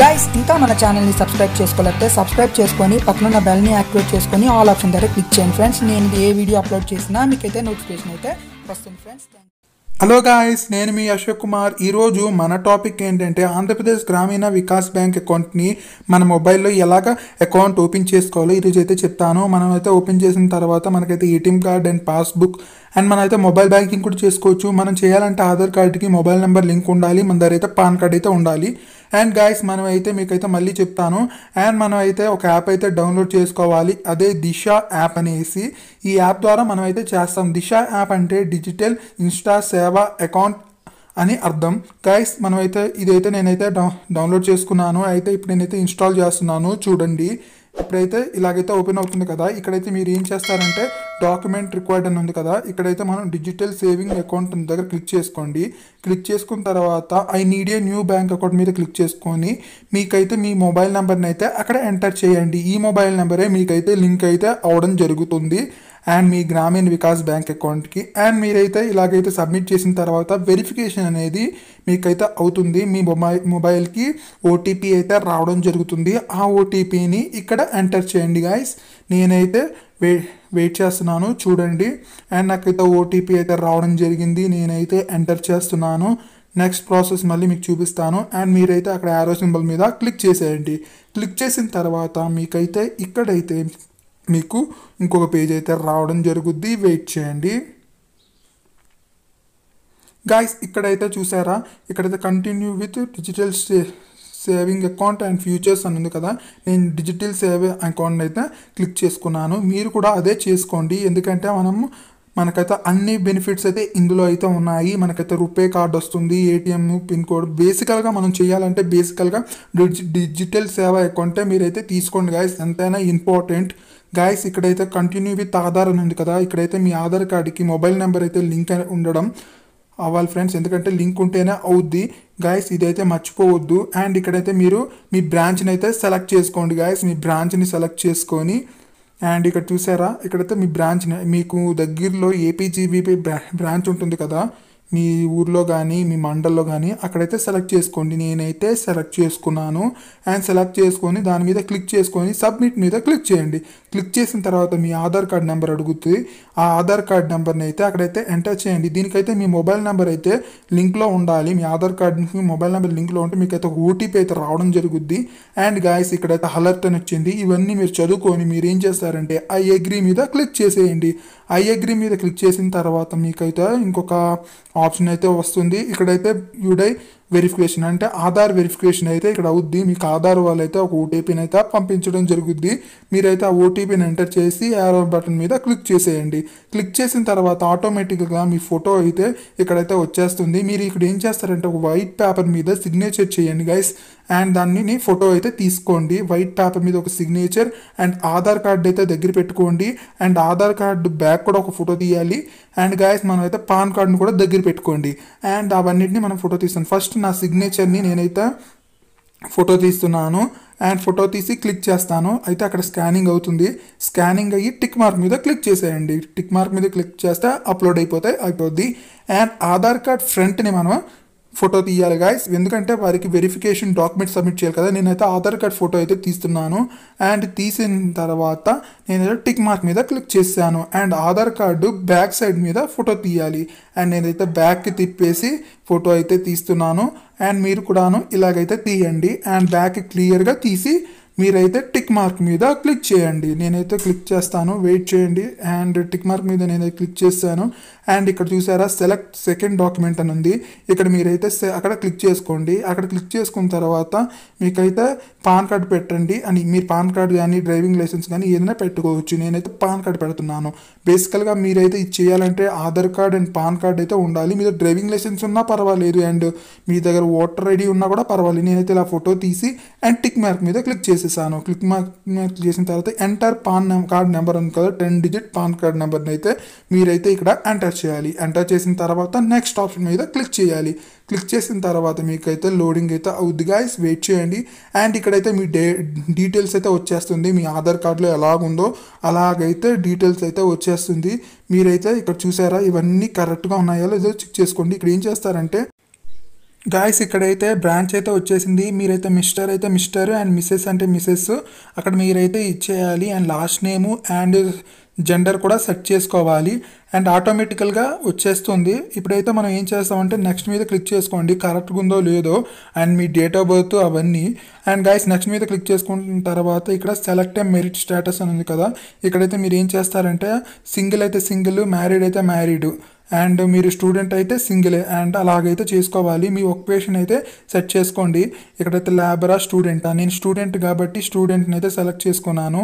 guys ఇంకా మన ఛానల్ని సబ్స్క్రైబ్ చేసుకోలేకపోతే సబ్స్క్రైబ్ చేసుకొని ఉన్న బెల్ని యాక్టివేట్ చేసుకొని ఆల్ ఆప్షన్ దగ్గర క్లిక్ చేయండి ఫ్రెండ్స్ నేను ఏ వీడియో అప్లోడ్ చేసినా మీకైతే నోటిఫికేషన్ అయితే వస్తుంది ఫ్రెండ్స్ హలో గాయస్ నేను మీ అశోక్ కుమార్ ఈరోజు మన టాపిక్ ఏంటంటే ఆంధ్రప్రదేశ్ గ్రామీణ వికాస్ బ్యాంక్ అకౌంట్ని మన మొబైల్లో ఎలాగ అకౌంట్ ఓపెన్ చేసుకోవాలో ఈరోజు అయితే చెప్తాను మనం అయితే ఓపెన్ చేసిన తర్వాత మనకైతే ATM card and passbook and మనం అయితే మొబైల్ బ్యాంకింగ్ కూడా చేసుకోవచ్చు మనం చేయాలంటే ఆధార్ కార్డ్కి మొబైల్ నెంబర్ లింక్ ఉండాలి మన దగ్గర అయితే పాన్ కార్డ్ అయితే ఉండాలి అండ్ గాయస్ మనం అయితే మీకైతే మళ్ళీ చెప్తాను అండ్ మనం అయితే ఒక యాప్ అయితే డౌన్లోడ్ చేసుకోవాలి అదే దిశ యాప్ అనేసి ఈ యాప్ ద్వారా మనం అయితే చేస్తాం దిశ యాప్ అంటే డిజిటల్ ఇన్స్టా సేవ అకౌంట్ అని అర్థం గైస్ మనమైతే ఇదైతే నేనైతే డౌన్లోడ్ చేసుకున్నాను అయితే ఇప్పుడు నేనైతే ఇన్స్టాల్ చేస్తున్నాను చూడండి ఇప్పుడైతే ఇలాగైతే ఓపెన్ అవుతుంది కదా ఇక్కడైతే మీరు ఏం చేస్తారంటే డాక్యుమెంట్ రిక్వైర్డ్ అని ఉంది కదా ఇక్కడైతే మనం డిజిటల్ సేవింగ్ అకౌంట్ దగ్గర క్లిక్ చేసుకోండి క్లిక్ చేసుకున్న తర్వాత I need a new bank account మీద క్లిక్ చేసుకొని మీకైతే మీ మొబైల్ నెంబర్ని అయితే అక్కడ ఎంటర్ చేయండి ఈ మొబైల్ నెంబరే మీకైతే లింక్ అయితే అవడం జరుగుతుంది అండ్ మీ గ్రామీణ వికాస్ బ్యాంక్ అకౌంట్కి అండ్ మీరైతే ఇలాగైతే సబ్మిట్ చేసిన తర్వాత వెరిఫికేషన్ అనేది మీకైతే అవుతుంది మీ మొబైల్ మొబైల్కి ఓటీపీ అయితే రావడం జరుగుతుంది ఆ ఓటీపీని ఇక్కడ ఎంటర్ చేయండి గాయస్ నేనైతే వే వెయిట్ చేస్తున్నాను చూడండి అండ్ నాకైతే ఓటీపీ అయితే రావడం జరిగింది నేనైతే ఎంటర్ చేస్తున్నాను నెక్స్ట్ ప్రాసెస్ మళ్ళీ మీకు చూపిస్తాను అండ్ మీరైతే అక్కడ యారో సింబల్ మీద క్లిక్ చేసేయండి క్లిక్ చేసిన తర్వాత మీకైతే ఇక్కడైతే మీకు ఇంకొక పేజ్ అయితే రావడం జరుగుద్ది వెయిట్ చేయండి గాయస్ ఇక్కడైతే చూసారా ఇక్కడైతే continue with digital saving account and features అని ఉంది కదా నేను డిజిటల్ సేవింగ్ అకౌంట్ అయితే క్లిక్ చేసుకున్నాను మీరు కూడా అదే చేసుకోండి ఎందుకంటే మనము మనకైతే అన్ని బెనిఫిట్స్ అయితే ఇందులో అయితే ఉన్నాయి మనకైతే రూపే కార్డు వస్తుంది ఏటీఎం పిన్ కోడ్ బేసికల్గా మనం చేయాలంటే బేసికల్గా డిజి డిజిటల్ సేవ అకౌంటే మీరైతే తీసుకోండి గాయస్ ఎంతైనా ఇంపార్టెంట్ గాయస్ ఇక్కడైతే కంటిన్యూ విత్ ఆధార్ అని ఉంది కదా ఇక్కడైతే మీ ఆధార్ కార్డుకి మొబైల్ నెంబర్ అయితే లింక్ ఉండడం అవ్వాలి ఫ్రెండ్స్ ఎందుకంటే లింక్ ఉంటేనే అవుద్ది గాయస్ ఇదైతే మర్చిపోవద్దు అండ్ ఇక్కడైతే మీరు మీ బ్రాంచ్ని అయితే సెలెక్ట్ చేసుకోండి గాయస్ మీ బ్రాంచ్ని సెలెక్ట్ చేసుకొని అండ్ ఇక్కడ చూసారా ఇక్కడైతే మీ బ్రాంచ్ మీకు దగ్గరలో ఏపీజీబీపీ బ్రాంచ్ ఉంటుంది కదా మీ ఊర్లో కానీ మీ మండల్లో కానీ అక్కడైతే సెలెక్ట్ చేసుకోండి నేనైతే సెలెక్ట్ చేసుకున్నాను అండ్ సెలెక్ట్ చేసుకొని దాని మీద క్లిక్ చేసుకొని సబ్మిట్ మీద క్లిక్ చేయండి క్లిక్ చేసిన తర్వాత మీ ఆధార్ కార్డ్ నెంబర్ అడుగుతుంది ఆ ఆధార్ కార్డ్ నెంబర్ని అయితే అక్కడైతే ఎంటర్ చేయండి దీనికైతే మీ మొబైల్ నెంబర్ అయితే లింక్లో ఉండాలి మీ ఆధార్ కార్డ్కి మొబైల్ నెంబర్ లింక్లో ఉంటే మీకైతే ఒక ఓటీపీ అయితే రావడం జరుగుద్ది అండ్ గాయస్ ఇక్కడైతే అలర్ట్ అని వచ్చింది ఇవన్నీ మీరు చదువుకొని మీరు ఏం చేస్తారంటే ఐ అగ్రీ మీద క్లిక్ చేసేయండి ఐ అగ్రీ మీద క్లిక్ చేసిన తర్వాత మీకైతే ఇంకొక ఆప్షన్ అయితే వస్తుంది ఇక్కడైతే యూడై వెరిఫికేషన్ అంటే ఆధార్ వెరిఫికేషన్ అయితే ఇక్కడ అవుద్ది మీకు ఆధార్ వాళ్ళు అయితే ఒక ఓటీపీని అయితే పంపించడం జరుగుద్ది మీరైతే ఆ ఓటీపీని ఎంటర్ చేసి ఆర్ బటన్ మీద క్లిక్ చేసేయండి క్లిక్ చేసిన తర్వాత ఆటోమేటిక్గా మీ ఫోటో అయితే ఇక్కడైతే వచ్చేస్తుంది మీరు ఇక్కడ ఏం చేస్తారంటే ఒక వైట్ పేపర్ మీద సిగ్నేచర్ చేయండి గైస్ అండ్ దాన్ని ఫోటో అయితే తీసుకోండి వైట్ పేపర్ మీద ఒక సిగ్నేచర్ అండ్ ఆధార్ కార్డ్ అయితే దగ్గర పెట్టుకోండి అండ్ ఆధార్ కార్డు బ్యాక్ కూడా ఒక ఫోటో తీయాలి అండ్ గాయస్ మనం అయితే పాన్ కార్డును కూడా దగ్గర పెట్టుకోండి అండ్ అవన్నిటిని మనం ఫోటో తీస్తాం ఫస్ట్ నా సిగ్నేచర్ని నేనైతే ఫోటో తీస్తున్నాను అండ్ ఫోటో తీసి క్లిక్ చేస్తాను అయితే అక్కడ స్కానింగ్ అవుతుంది స్కానింగ్ అయ్యి టిక్ మార్క్ మీద క్లిక్ చేసేయండి టిక్ మార్క్ మీద క్లిక్ చేస్తే అప్లోడ్ అయిపోతే అయిపోద్ది అండ్ ఆధార్ కార్డ్ ఫ్రంట్ని మనం ఫోటో తీయాలి గాయస్ ఎందుకంటే వారికి వెరిఫికేషన్ డాక్యుమెంట్ సబ్మిట్ చేయాలి కదా నేనైతే ఆధార్ కార్డ్ ఫోటో అయితే తీస్తున్నాను అండ్ తీసిన తర్వాత నేనైతే టిక్ మార్క్ మీద క్లిక్ చేశాను and Aadhaar card back side మీద ఫోటో తీయాలి అండ్ నేనైతే బ్యాక్కి తిప్పేసి ఫోటో అయితే తీస్తున్నాను అండ్ మీరు కూడాను ఇలాగైతే తీయండి అండ్ బ్యాక్ క్లియర్గా తీసి మీరైతే టిక్ మార్క్ మీద క్లిక్ చేయండి నేనైతే క్లిక్ చేస్తాను వెయిట్ చేయండి అండ్ టిక్ మార్క్ మీద నేనైతే క్లిక్ చేశాను అండ్ ఇక్కడ చూసారా సెలెక్ట్ సెకండ్ డాక్యుమెంట్ అని ఉంది ఇక్కడ మీరైతే అక్కడ క్లిక్ చేసుకోండి అక్కడ క్లిక్ చేసుకున్న తర్వాత మీకైతే పాన్ కార్డ్ పెట్టండి అని మీరు పాన్ కార్డ్ కానీ డ్రైవింగ్ లైసెన్స్ కానీ ఏదైనా పెట్టుకోవచ్చు నేనైతే పాన్ కార్డ్ పెడుతున్నాను బేసికల్గా మీరైతే ఇది చేయాలంటే Aadhaar card and PAN card అయితే ఉండాలి మీద డ్రైవింగ్ లైసెన్స్ ఉన్నా పర్వాలేదు అండ్ మీ దగ్గర ఓటర్ ఐడి ఉన్నా కూడా పర్వాలేదు నేనైతే ఇలా ఫోటో తీసి అండ్ టిక్ మార్క్ మీద క్లిక్ చేసేసాను క్లిక్ మార్క్ మీద చేసిన తర్వాత ఎంటర్ పాన్ కార్డ్ నెంబర్ ఉంది కదా టెన్ డిజిట్ పాన్ కార్డ్ నెంబర్ని అయితే మీరైతే ఇక్కడ ఎంటర్ ఎంటర్ చేయాలి ఎంటర్ చేసిన తర్వాత నెక్స్ట్ ఆప్షన్ మీద క్లిక్ చేయాలి క్లిక్ చేసిన తర్వాత మీకైతే లోడింగ్ అయితే అవుద్ది గాయస్ వెయిట్ చేయండి అండ్ ఇక్కడైతే మీ డే డీటెయిల్స్ అయితే వచ్చేస్తుంది మీ ఆధార్ కార్డులో ఎలాగుందో అలాగైతే డీటెయిల్స్ అయితే వచ్చేస్తుంది మీరైతే ఇక్కడ చూసారా ఇవన్నీ కరెక్ట్గా ఉన్నాయో లేదో చెక్ చేసుకోండి ఇక్కడ ఏం చేస్తారంటే గాయస్ ఇక్కడైతే బ్రాంచ్ అయితే వచ్చేసింది మీరైతే మిస్టర్ అయితే మిస్టర్ అండ్ మిస్సెస్ అంటే మిస్సెస్ అక్కడ మీరైతే ఇచ్చేయాలి and last name and gender కూడా సెట్ చేసుకోవాలి అండ్ ఆటోమేటికల్గా వచ్చేస్తుంది ఇప్పుడైతే మనం ఏం చేస్తామంటే నెక్స్ట్ మీద క్లిక్ చేసుకోండి కరెక్ట్గా ఉందో లేదో అండ్ మీ డేట్ ఆఫ్ బర్త్ అవన్నీ అండ్ గైస్ నెక్స్ట్ మీద క్లిక్ చేసుకున్న తర్వాత ఇక్కడ సెలెక్ట్ మెరిట్ స్టేటస్ అని ఉంది కదా ఇక్కడైతే మీరు ఏం చేస్తారంటే సింగిల్ అయితే సింగిల్ మ్యారీడ్ అయితే మ్యారీడు అండ్ మీరు స్టూడెంట్ అయితే సింగిలే అండ్ అలాగైతే చేసుకోవాలి మీ ఒక్యుపేషన్ అయితే సెట్ చేసుకోండి ఇక్కడైతే ల్యాబరా స్టూడెంటా నేను స్టూడెంట్ కాబట్టి స్టూడెంట్ని అయితే సెలెక్ట్ చేసుకున్నాను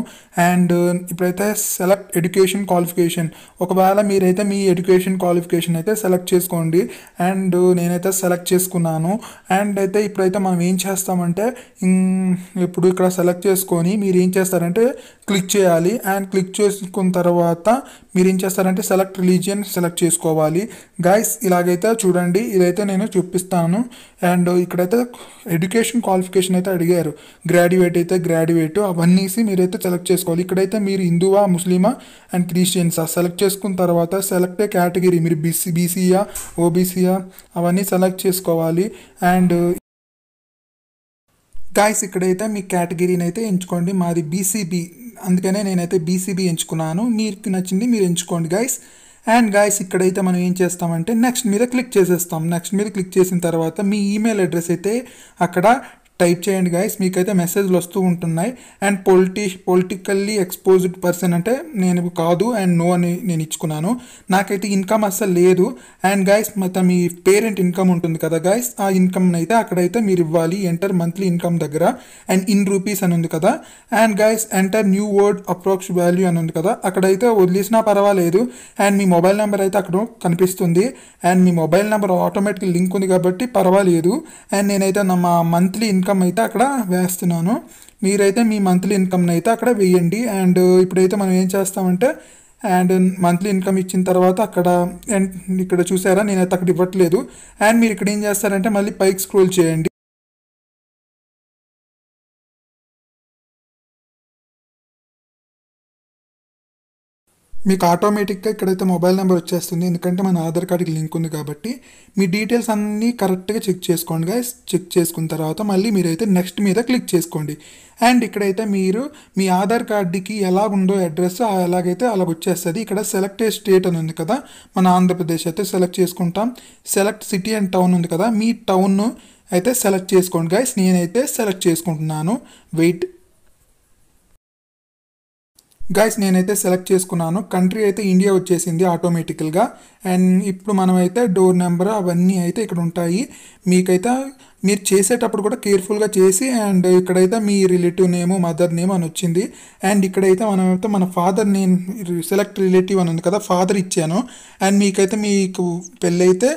అండ్ ఇప్పుడైతే సెలెక్ట్ ఎడ్యుకేషన్ క్వాలిఫికేషన్ ఒకవేళ మీరైతే మీ ఎడ్యుకేషన్ క్వాలిఫికేషన్ అయితే సెలెక్ట్ చేసుకోండి అండ్ నేనైతే సెలెక్ట్ చేసుకున్నాను అండ్ అయితే ఇప్పుడైతే మనం ఏం చేస్తామంటే ఇప్పుడు ఇక్కడ సెలెక్ట్ చేసుకొని మీరు ఏం చేస్తారంటే క్లిక్ చేయాలి అండ్ క్లిక్ చేసుకున్న తర్వాత మీరు ఏం చేస్తారంటే సెలెక్ట్ రిలీజియన్ సెలెక్ట్ చేసుకోవాలి గాయస్ ఇలాగైతే చూడండి ఇదైతే నేను చూపిస్తాను అండ్ ఇక్కడైతే ఎడ్యుకేషన్ క్వాలిఫికేషన్ అయితే అడిగారు గ్రాడ్యుయేట్ అయితే గ్రాడ్యుయేట్ అవన్నీ మీరైతే సెలెక్ట్ చేసుకోవాలి ఇక్కడైతే మీరు హిందువా ముస్లిమా అండ్ క్రిస్టియన్సా సెలెక్ట్ చేసుకున్న తర్వాత సెలెక్ట్ కేటగిరీ మీరు బీసీ బీసీయా ఓబీసీయా అవన్నీ సెలెక్ట్ చేసుకోవాలి అండ్ గాయస్ ఇక్కడైతే మీ కేటగిరీని అయితే ఎంచుకోండి మాది బీసీబీ అందుకనే నేనైతే బీసీబీ ఎంచుకున్నాను మీకు నచ్చింది మీరు ఎంచుకోండి గైస్ అండ్ గాయస్ ఇక్కడైతే మనం ఏం చేస్తామంటే నెక్స్ట్ మీద క్లిక్ చేసేస్తాం నెక్స్ట్ మీద క్లిక్ చేసిన తర్వాత మీ ఈమెయిల్ అడ్రస్ అయితే అక్కడ టైప్ చేయండి గాయస్ మీకైతే మెసేజ్లు వస్తూ ఉంటున్నాయి అండ్ పొలిటి పొలిటికల్లీ ఎక్స్పోజ్డ్ పర్సన్ అంటే నేను కాదు అండ్ నో అని నేను ఇచ్చుకున్నాను నాకైతే ఇన్కమ్ అస్సలు లేదు అండ్ గాయస్ మొత్తం మీ పేరెంట్ ఇన్కమ్ ఉంటుంది కదా గాయస్ ఆ ఇన్కమ్ అయితే అక్కడైతే మీరు ఇవ్వాలి ఎంటర్ మంత్లీ ఇన్కమ్ దగ్గర అండ్ ఇన్ రూపీస్ అని ఉంది కదా and guys enter new word approx value అని ఉంది కదా అక్కడైతే వదిలేసినా పర్వాలేదు అండ్ మీ మొబైల్ నెంబర్ అయితే అక్కడ కనిపిస్తుంది అండ్ మీ మొబైల్ నెంబర్ ఆటోమేటిక్ లింక్ ఉంది కాబట్టి పర్వాలేదు అండ్ నేనైతే నా మంత్లీ ఇన్కమ్ ఇన్కమ్ అయితే అక్కడ వేస్తున్నాను మీరైతే మీ మంత్లీ ఇన్కమ్ని అయితే అక్కడ వేయండి అండ్ ఇప్పుడైతే మనం ఏం చేస్తామంటే అండ్ మంత్లీ ఇన్కమ్ ఇచ్చిన తర్వాత అక్కడ ఇక్కడ చూసారా నేనైతే అక్కడ ఇవ్వట్లేదు అండ్ మీరు ఇక్కడ ఏం చేస్తారంటే మళ్ళీ పైకి స్క్రోల్ చేయండి మీకు ఆటోమేటిక్గా ఇక్కడైతే మొబైల్ నెంబర్ వచ్చేస్తుంది ఎందుకంటే మన ఆధార్ కార్డుకి లింక్ ఉంది కాబట్టి మీ డీటెయిల్స్ అన్నీ కరెక్ట్గా చెక్ చేసుకోండి గా చెక్ చేసుకున్న తర్వాత మళ్ళీ మీరైతే నెక్స్ట్ మీద క్లిక్ చేసుకోండి అండ్ ఇక్కడైతే మీరు మీ ఆధార్ కార్డుకి ఎలా ఉందో అడ్రస్ ఎలాగైతే అలా వచ్చేస్తుంది ఇక్కడ సెలెక్ట్ స్టేట్ అని ఉంది కదా మన ఆంధ్రప్రదేశ్ అయితే సెలెక్ట్ చేసుకుంటాం సెలెక్ట్ సిటీ అండ్ టౌన్ ఉంది కదా మీ టౌన్ను అయితే సెలెక్ట్ చేసుకోండి గాయస్ నేనైతే సెలెక్ట్ చేసుకుంటున్నాను వెయిట్ గైస్ నేనైతే సెలెక్ట్ చేసుకున్నాను కంట్రీ అయితే ఇండియా వచ్చేసింది ఆటోమేటికల్గా అండ్ ఇప్పుడు మనమైతే డోర్ నెంబర్ అవన్నీ అయితే ఇక్కడ ఉంటాయి మీకైతే మీరు చేసేటప్పుడు కూడా కేర్ఫుల్గా చేసి అండ్ ఇక్కడైతే మీ రిలేటివ్ నేమ్ మదర్ నేమ్ అని వచ్చింది అండ్ ఇక్కడైతే మనమైతే మన ఫాదర్ నేమ్ సెలెక్ట్ రిలేటివ్ అని ఉంది కదా ఫాదర్ ఇచ్చాను అండ్ మీకైతే మీకు పెళ్ళైతే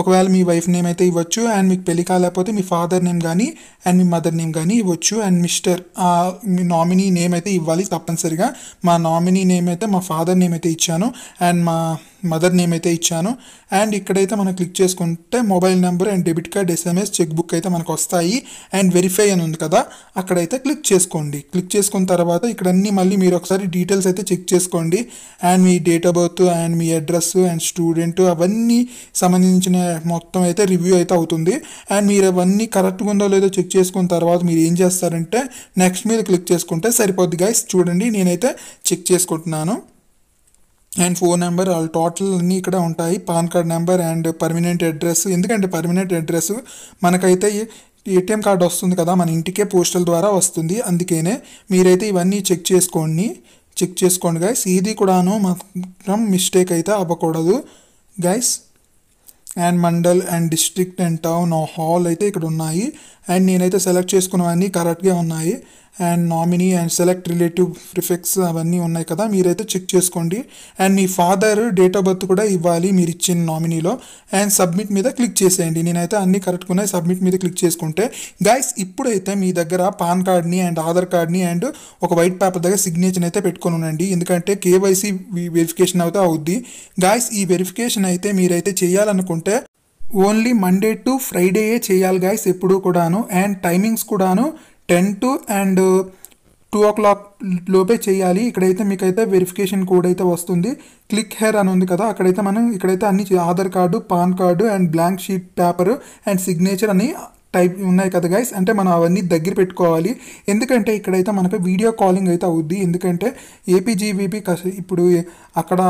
ఒకవేళ మీ వైఫ్ నేమ్ అయితే ఇవ్వచ్చు అండ్ మీకు పెళ్లి కాలేకపోతే మీ ఫాదర్ నేమ్ కానీ అండ్ మీ మదర్ నేమ్ కానీ ఇవ్వచ్చు అండ్ మిస్టర్ మీ నామినీ నేమ్ అయితే ఇవ్వాలి తప్పనిసరిగా మా నామినీ నేమ్ అయితే మా ఫాదర్ నేమ్ అయితే ఇచ్చాను అండ్ మా మదర్ నేమ్ అయితే ఇచ్చాను అండ్ ఇక్కడైతే మనం క్లిక్ చేసుకుంటే mobile number and debit card SMS check book అయితే మనకు వస్తాయి అండ్ వెరిఫై అని ఉంది కదా అక్కడైతే క్లిక్ చేసుకోండి క్లిక్ చేసుకున్న తర్వాత ఇక్కడ అన్ని మళ్ళీ మీరు ఒకసారి డీటెయిల్స్ అయితే చెక్ చేసుకోండి అండ్ మీ డేట్ ఆఫ్ బర్త్ అండ్ మీ అడ్రస్ అండ్ స్టూడెంట్ అవన్నీ సంబంధించిన మొత్తం అయితే రివ్యూ అయితే అవుతుంది అండ్ మీరు అవన్నీ కరెక్ట్గా ఉందో లేదో చెక్ చేసుకున్న తర్వాత మీరు ఏం చేస్తారంటే నెక్స్ట్ మీద క్లిక్ చేసుకుంటే సరిపోద్ది గాయస్ చూడండి నేనైతే చెక్ చేసుకుంటున్నాను అండ్ ఫోన్ నెంబర్ వాళ్ళు టోటల్ అన్నీ ఇక్కడ ఉంటాయి PAN card number and permanent address ఎందుకంటే పర్మనెంట్ అడ్రస్ మనకైతే ఏటీఎం కార్డు వస్తుంది కదా మన ఇంటికే పోస్టల్ ద్వారా వస్తుంది అందుకనే మీరైతే ఇవన్నీ చెక్ చేసుకోండి చెక్ చేసుకోండి గైస్ ఇది కూడాను మాత్రం మిస్టేక్ అయితే అవ్వకూడదు guys and mandal and district and town hall అయితే ఇక్కడ ఉన్నాయి అండ్ నేనైతే సెలెక్ట్ చేసుకున్నవన్నీ కరెక్ట్గా ఉన్నాయి and nominee and select relative prefix అవన్నీ ఉన్నాయి కదా మీరైతే చెక్ చేసుకోండి అండ్ మీ ఫాదర్ డేట్ ఆఫ్ బర్త్ కూడా ఇవ్వాలి మీరు ఇచ్చిన నామినీలో అండ్ సబ్మిట్ మీద క్లిక్ చేసేయండి నేనైతే అన్ని కరెక్ట్గా ఉన్నాయి సబ్మిట్ మీద క్లిక్ చేసుకుంటే గైస్ ఇప్పుడైతే మీ దగ్గర పాన్ కార్డ్ని అండ్ ఆధార్ కార్డ్ని అండ్ ఒక వైట్ పేపర్ దగ్గర సిగ్నేచర్ అయితే పెట్టుకొని ఉండండి ఎందుకంటే కేవైసీ వెరిఫికేషన్ అయితే అవుద్ది గాయస్ ఈ వెరిఫికేషన్ అయితే మీరైతే చేయాలనుకుంటే ఓన్లీ మండే టు ఫ్రైడేయే చేయాలి గాయస్ ఎప్పుడు కూడాను అండ్ టైమింగ్స్ కూడాను ten to and two o'clock లోపే చేయాలి ఇక్కడైతే మీకైతే వెరిఫికేషన్ కోడ్ అయితే వస్తుంది క్లిక్ హెయిర్ అని ఉంది కదా అక్కడైతే మనం ఇక్కడైతే అన్ని Aadhaar card PAN card and blank sheet paper and signature అని టైప్ ఉన్నాయి కదా గైస్ అంటే మనం అవన్నీ దగ్గర పెట్టుకోవాలి ఎందుకంటే ఇక్కడైతే మనకు వీడియో కాలింగ్ అయితే అవుద్ది ఎందుకంటే ఏపీజీవీపీ ఇప్పుడు అక్కడ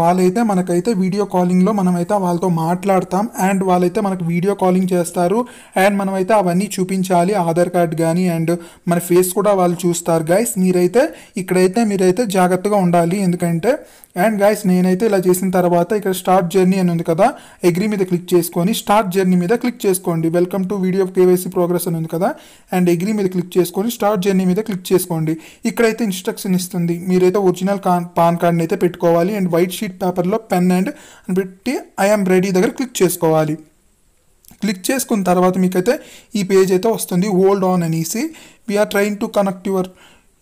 వాళ్ళైతే మనకైతే వీడియో కాలింగ్లో మనమైతే వాళ్ళతో మాట్లాడతాం అండ్ వాళ్ళైతే మనకు వీడియో కాలింగ్ చేస్తారు అండ్ మనమైతే అవన్నీ చూపించాలి ఆధార్ కార్డ్ కానీ అండ్ మన ఫేస్ కూడా వాళ్ళు చూస్తారు గైస్ మీరైతే ఇక్కడైతే మీరైతే జాగ్రత్తగా ఉండాలి ఎందుకంటే అండ్ గైస్ నేనైతే ఇలా చేసిన తర్వాత ఇక్కడ స్టార్ట్ జర్నీ అని ఉంది కదా అగ్రీ మీద క్లిక్ చేసుకొని స్టార్ట్ జర్నీ మీద క్లిక్ చేసుకోండి welcome to video KYC progress అని ఉంది కదా అండ్ అగ్రీ మీద క్లిక్ చేసుకొని స్టార్ట్ జర్నీ మీద క్లిక్ చేసుకోండి ఇక్కడైతే ఇన్స్ట్రక్షన్ ఇస్తుంది మీరైతే ఒరిజినల్ పాన్ కార్డ్ని అయితే పెట్టుకోవాలి అండ్ వైట్ షీట్ పేపర్లో పెన్ అండ్ అని పెట్టి ఐఎమ్ రెడీ దగ్గర క్లిక్ చేసుకోవాలి క్లిక్ చేసుకున్న తర్వాత మీకైతే ఈ పేజ్ అయితే వస్తుంది హోల్డ్ ఆన్ అనేసి we're trying to connect your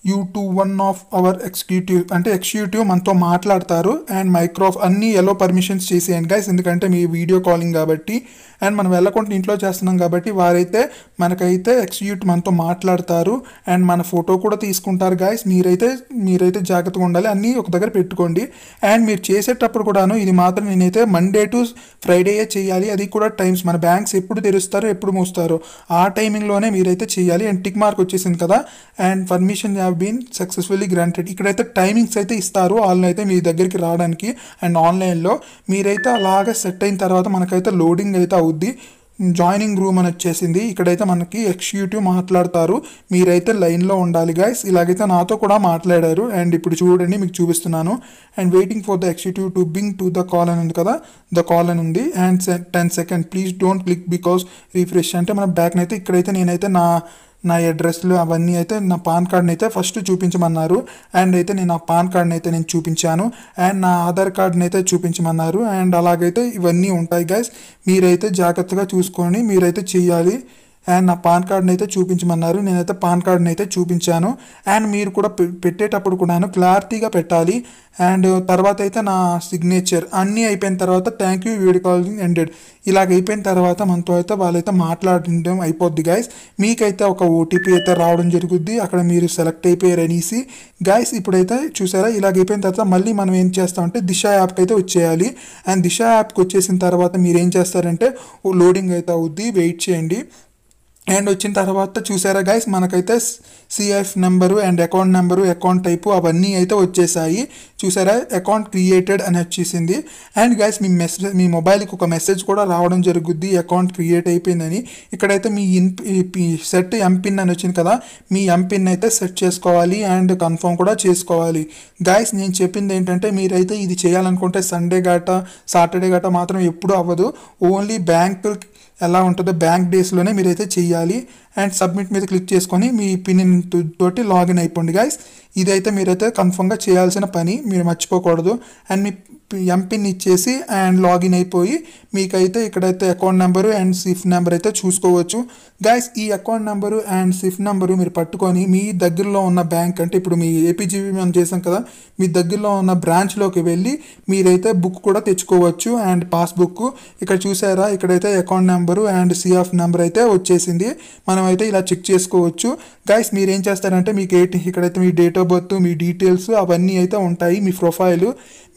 you to one of our executive అంటే ఎగ్జిక్యూటివ్ మనతో మాట్లాడతారు అండ్ మైక్రోఫ్ అన్ని ఎలో పర్మిషన్స్ చేసేయండి గైస్ ఎందుకంటే మీ వీడియో కాలింగ్ కాబట్టి అండ్ మనం వెళ్ళకుండా ఇంట్లో చేస్తున్నాం కాబట్టి వారైతే మనకైతే ఎగ్జిక్యూటివ్ మనతో మాట్లాడతారు అండ్ మన ఫోటో కూడా తీసుకుంటారు గైస్ మీరైతే మీరైతే జాగ్రత్తగా ఉండాలి అన్నీ ఒక దగ్గర పెట్టుకోండి అండ్ మీరు చేసేటప్పుడు కూడాను ఇది మాత్రం నేనైతే మండే టు ఫ్రైడే చేయాలి అది కూడా టైమ్స్ మన బ్యాంక్స్ ఎప్పుడు తెరుస్తారో ఎప్పుడు మూస్తారో ఆ టైమింగ్లోనే మీరైతే చేయాలి అండ్ టిక్ మార్క్ వచ్చేసింది కదా and permission have been successfully granted ఇక్కడైతే టైమింగ్స్ అయితే ఇస్తారు వాళ్ళని అయితే మీ దగ్గరికి రావడానికి అండ్ ఆన్లైన్లో మీరైతే అలాగే సెట్ అయిన తర్వాత మనకైతే లోడింగ్ అయితే అవుద్ది జాయినింగ్ రూమ్ అని వచ్చేసింది ఇక్కడైతే మనకి ఎక్స్క్యూటివ్ మాట్లాడతారు మీరైతే లైన్లో ఉండాలి గాయస్ ఇలాగైతే నాతో కూడా మాట్లాడారు అండ్ ఇప్పుడు చూడండి మీకు చూపిస్తున్నాను and waiting for the executive to bring to the call అని ఉంది కదా ద కాల్ అని ఉంది and ten second please don't click because refresh అంటే మన బ్యాక్ అయితే ఇక్కడైతే నేనైతే నా నా అడ్రస్లు అవన్నీ అయితే నా పాన్ కార్డ్ని అయితే ఫస్ట్ చూపించమన్నారు అండ్ అయితే నేను ఆ పాన్ కార్డ్ని అయితే నేను చూపించాను అండ్ నా ఆధార్ కార్డ్ని అయితే చూపించమన్నారు అండ్ అలాగైతే ఇవన్నీ ఉంటాయి గైస్ మీరైతే జాగ్రత్తగా చూసుకొని మీరైతే చేయాలి అండ్ నా పాన్ కార్డ్ని అయితే చూపించమన్నారు నేనైతే పాన్ కార్డ్ని అయితే చూపించాను అండ్ మీరు కూడా పెట్టేటప్పుడు కూడాను క్లారిటీగా పెట్టాలి అండ్ తర్వాత అయితే నా సిగ్నేచర్ అన్నీ అయిపోయిన తర్వాత thank you video calling ended ఇలాగ అయిపోయిన తర్వాత మనతో అయితే వాళ్ళైతే మాట్లాడడం అయిపోద్ది గైస్ మీకైతే ఒక ఓటీపీ అయితే రావడం జరుగుద్ది అక్కడ మీరు సెలెక్ట్ అయిపోయారు అనేసి గైస్ ఇప్పుడైతే చూసారా ఇలాగ అయిపోయిన తర్వాత మళ్ళీ మనం ఏం చేస్తామంటే దిశ యాప్కి అయితే వచ్చేయాలి అండ్ దిశ యాప్కి వచ్చేసిన తర్వాత మీరు ఏం చేస్తారంటే లోడింగ్ అయితే అవుద్ది వెయిట్ చేయండి అండ్ వచ్చిన తర్వాత చూసారా గైస్ మనకైతే CIF number and account number account type అవన్నీ అయితే వచ్చేసాయి చూసారా అకౌంట్ క్రియేటెడ్ అని వచ్చేసింది అండ్ గైస్ మీ మెసేజ్ మీ మొబైల్కి ఒక మెసేజ్ కూడా రావడం జరుగుద్ది అకౌంట్ క్రియేట్ అయిపోయిందని ఇక్కడైతే మీ ఇన్ సెట్ ఎంపిన్ అని వచ్చింది కదా మీ ఎంపిన్ అయితే సెట్ చేసుకోవాలి అండ్ కన్ఫర్మ్ కూడా చేసుకోవాలి గైస్ నేను చెప్పింది ఏంటంటే మీరైతే ఇది చేయాలనుకుంటే సండే గట సాటర్డే గట మాత్రం ఎప్పుడూ అవ్వదు ఓన్లీ బ్యాంకు ఎలా ఉంటుందో బ్యాంక్ డేస్లోనే మీరైతే చేయాలి అండ్ సబ్మిట్ మీద క్లిక్ చేసుకొని మీ పిన్ తోటి లాగిన్ అయిపోండి గాయస్ ఇదైతే మీరైతే కన్ఫర్మ్గా చేయాల్సిన పని మీరు మర్చిపోకూడదు అండ్ మీ ఎంపిన్ ఇచ్చేసి అండ్ లాగిన్ అయిపోయి మీకైతే ఇక్కడైతే account number and CIF number అయితే చూసుకోవచ్చు గైస్ ఈ account number and CIF number మీరు పట్టుకొని మీ దగ్గరలో ఉన్న బ్యాంక్ అంటే ఇప్పుడు మీ ఏపీజీబీ మనం చేసాం కదా మీ దగ్గరలో ఉన్న బ్రాంచ్లోకి వెళ్ళి మీరైతే బుక్ కూడా తెచ్చుకోవచ్చు అండ్ పాస్బుక్ ఇక్కడ చూసారా ఇక్కడైతే account number and CIF number అయితే వచ్చేసింది మనమైతే ఇలా చెక్ చేసుకోవచ్చు గైస్ మీరు ఏం చేస్తారంటే మీకు ఏటి ఇక్కడైతే మీ డేట్ ఆఫ్ బర్త్ మీ డీటెయిల్స్ అవన్నీ అయితే ఉంటాయి మీ ప్రొఫైలు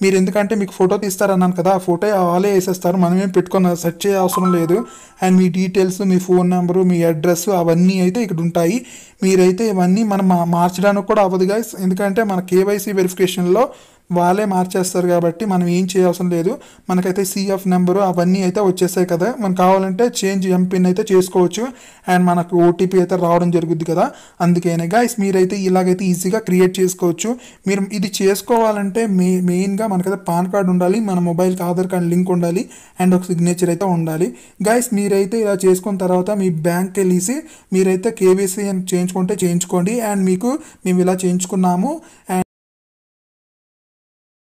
మీరు ఎందుకంటే మీకు ఫోటో తీస్తారన్నాను కదా ఆ ఫోటో వాళ్ళే వేసేస్తారు మనమేం పెట్టుకున్న సెర్చ్ చేయ అవసరం లేదు అండ్ మీ డీటెయిల్స్ మీ ఫోన్ నెంబరు మీ అడ్రస్ అవన్నీ అయితే ఇక్కడ ఉంటాయి మీరైతే ఇవన్నీ మనం మార్చడానికి కూడా అవ్వదు ఎందుకంటే మన కేవైసీ వెరిఫికేషన్లో వాళ్ళే మార్చేస్తారు కాబట్టి మనం ఏం చేయాల్సిన లేదు మనకైతే సిఎఫ్ నెంబరు అవన్నీ అయితే వచ్చేసాయి కదా మనకు కావాలంటే చేంజ్ ఎంపిన్ అయితే చేసుకోవచ్చు అండ్ మనకు ఓటీపీ అయితే రావడం జరుగుద్ది కదా అందుకనే గాయస్ మీరైతే ఇలాగైతే ఈజీగా క్రియేట్ చేసుకోవచ్చు మీరు ఇది చేసుకోవాలంటే మే మెయిన్గా మనకైతే పాన్ కార్డ్ ఉండాలి మన మొబైల్కి ఆధార్ కార్డ్ లింక్ ఉండాలి అండ్ ఒక సిగ్నేచర్ అయితే ఉండాలి గాయస్ మీరైతే ఇలా చేసుకున్న తర్వాత మీ బ్యాంక్కి వెళ్ళేసి మీరైతే కేవీసీ చేయించుకుంటే చేయించుకోండి అండ్ మీకు మేము ఇలా చేయించుకున్నాము అండ్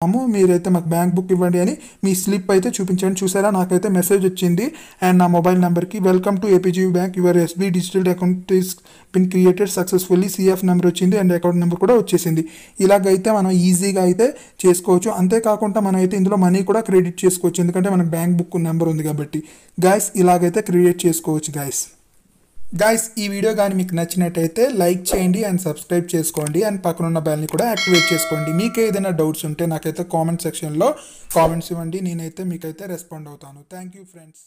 అమ్ము మీరైతే మాకు బ్యాంక్ బుక్ ఇవ్వండి అని మీ స్లిప్ అయితే చూపించండి చూసారా నాకైతే మెసేజ్ వచ్చింది అండ్ నా మొబైల్ నెంబర్కి welcome to APG bank your SB digital account is been created successfully CIF number వచ్చింది అండ్ అకౌంట్ నెంబర్ కూడా వచ్చేసింది ఇలాగైతే మనం ఈజీగా అయితే చేసుకోవచ్చు అంతేకాకుండా మనం అయితే ఇందులో మనీ కూడా క్రెడిట్ చేసుకోవచ్చు ఎందుకంటే మనకు బ్యాంక్ బుక్ నెంబర్ ఉంది కాబట్టి గాయస్ ఇలాగైతే క్రియేట్ చేసుకోవచ్చు గాయస్ గాయస్ ఈ వీడియో కానీ మీకు నచ్చినట్టయితే లైక్ చేయండి అండ్ సబ్స్క్రైబ్ చేసుకోండి అండ్ పక్కన ఉన్న బెల్ని కూడా యాక్టివేట్ చేసుకోండి మీకు ఏదైనా డౌట్స్ ఉంటే నాకైతే కామెంట్ సెక్షన్లో కామెంట్స్ ఇవ్వండి నేనైతే మీకైతే రెస్పాండ్ అవుతాను థ్యాంక్ యూ ఫ్రెండ్స్